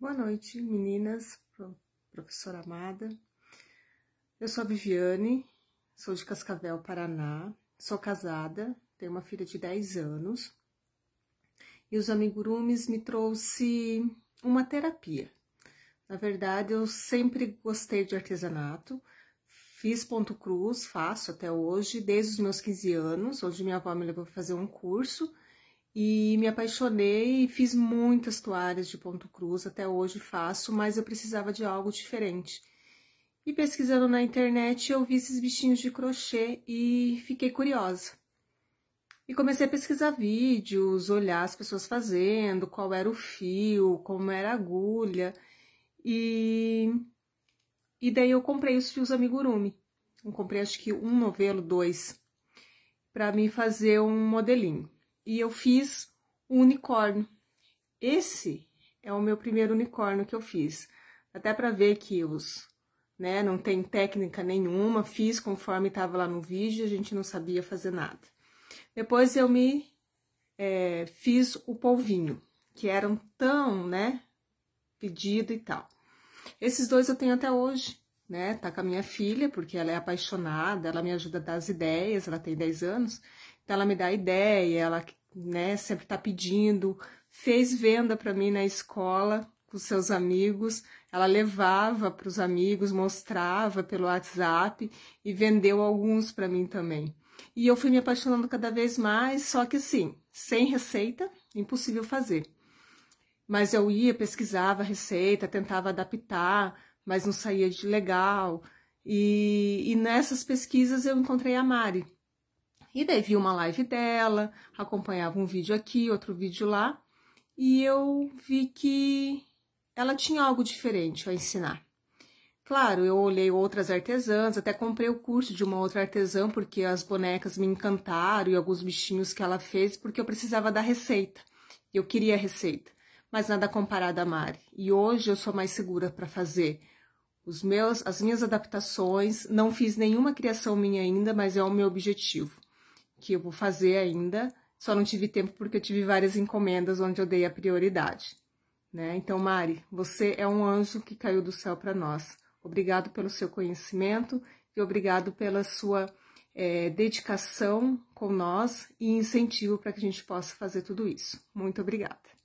Boa noite, meninas, professora amada. Eu sou a Viviane, sou de Cascavel, Paraná, sou casada, tenho uma filha de 10 anos. E os amigurumes me trouxe uma terapia. Na verdade, eu sempre gostei de artesanato, Fiz ponto cruz, faço até hoje, desde os meus 15 anos, onde minha avó me levou a fazer um curso e me apaixonei e fiz muitas toalhas de ponto cruz, até hoje faço, mas eu precisava de algo diferente. E pesquisando na internet, eu vi esses bichinhos de crochê e fiquei curiosa. E comecei a pesquisar vídeos, olhar as pessoas fazendo, qual era o fio, como era a agulha. E, e daí eu comprei os fios amigurumi. Eu comprei acho que um novelo, dois, para me fazer um modelinho e eu fiz um unicórnio. Esse é o meu primeiro unicórnio que eu fiz. Até para ver que os, né, não tem técnica nenhuma, fiz conforme estava lá no vídeo, a gente não sabia fazer nada. Depois eu me é, fiz o polvinho, que eram tão, né, pedido e tal. Esses dois eu tenho até hoje, né? Tá com a minha filha, porque ela é apaixonada, ela me ajuda a dar as ideias, ela tem 10 anos, então ela me dá ideia, ela né, sempre tá pedindo, fez venda para mim na escola com seus amigos, ela levava para os amigos, mostrava pelo WhatsApp e vendeu alguns para mim também. E eu fui me apaixonando cada vez mais, só que assim, sem receita, impossível fazer. Mas eu ia, pesquisava a receita, tentava adaptar, mas não saía de legal. E, e nessas pesquisas eu encontrei a Mari, e daí vi uma live dela, acompanhava um vídeo aqui, outro vídeo lá, e eu vi que ela tinha algo diferente a ensinar. Claro, eu olhei outras artesãs, até comprei o curso de uma outra artesã, porque as bonecas me encantaram e alguns bichinhos que ela fez, porque eu precisava da receita. Eu queria a receita, mas nada comparado a Mari. E hoje eu sou mais segura para fazer os meus, as minhas adaptações. Não fiz nenhuma criação minha ainda, mas é o meu objetivo que eu vou fazer ainda, só não tive tempo porque eu tive várias encomendas onde eu dei a prioridade. Né? Então, Mari, você é um anjo que caiu do céu para nós. Obrigado pelo seu conhecimento e obrigado pela sua é, dedicação com nós e incentivo para que a gente possa fazer tudo isso. Muito obrigada.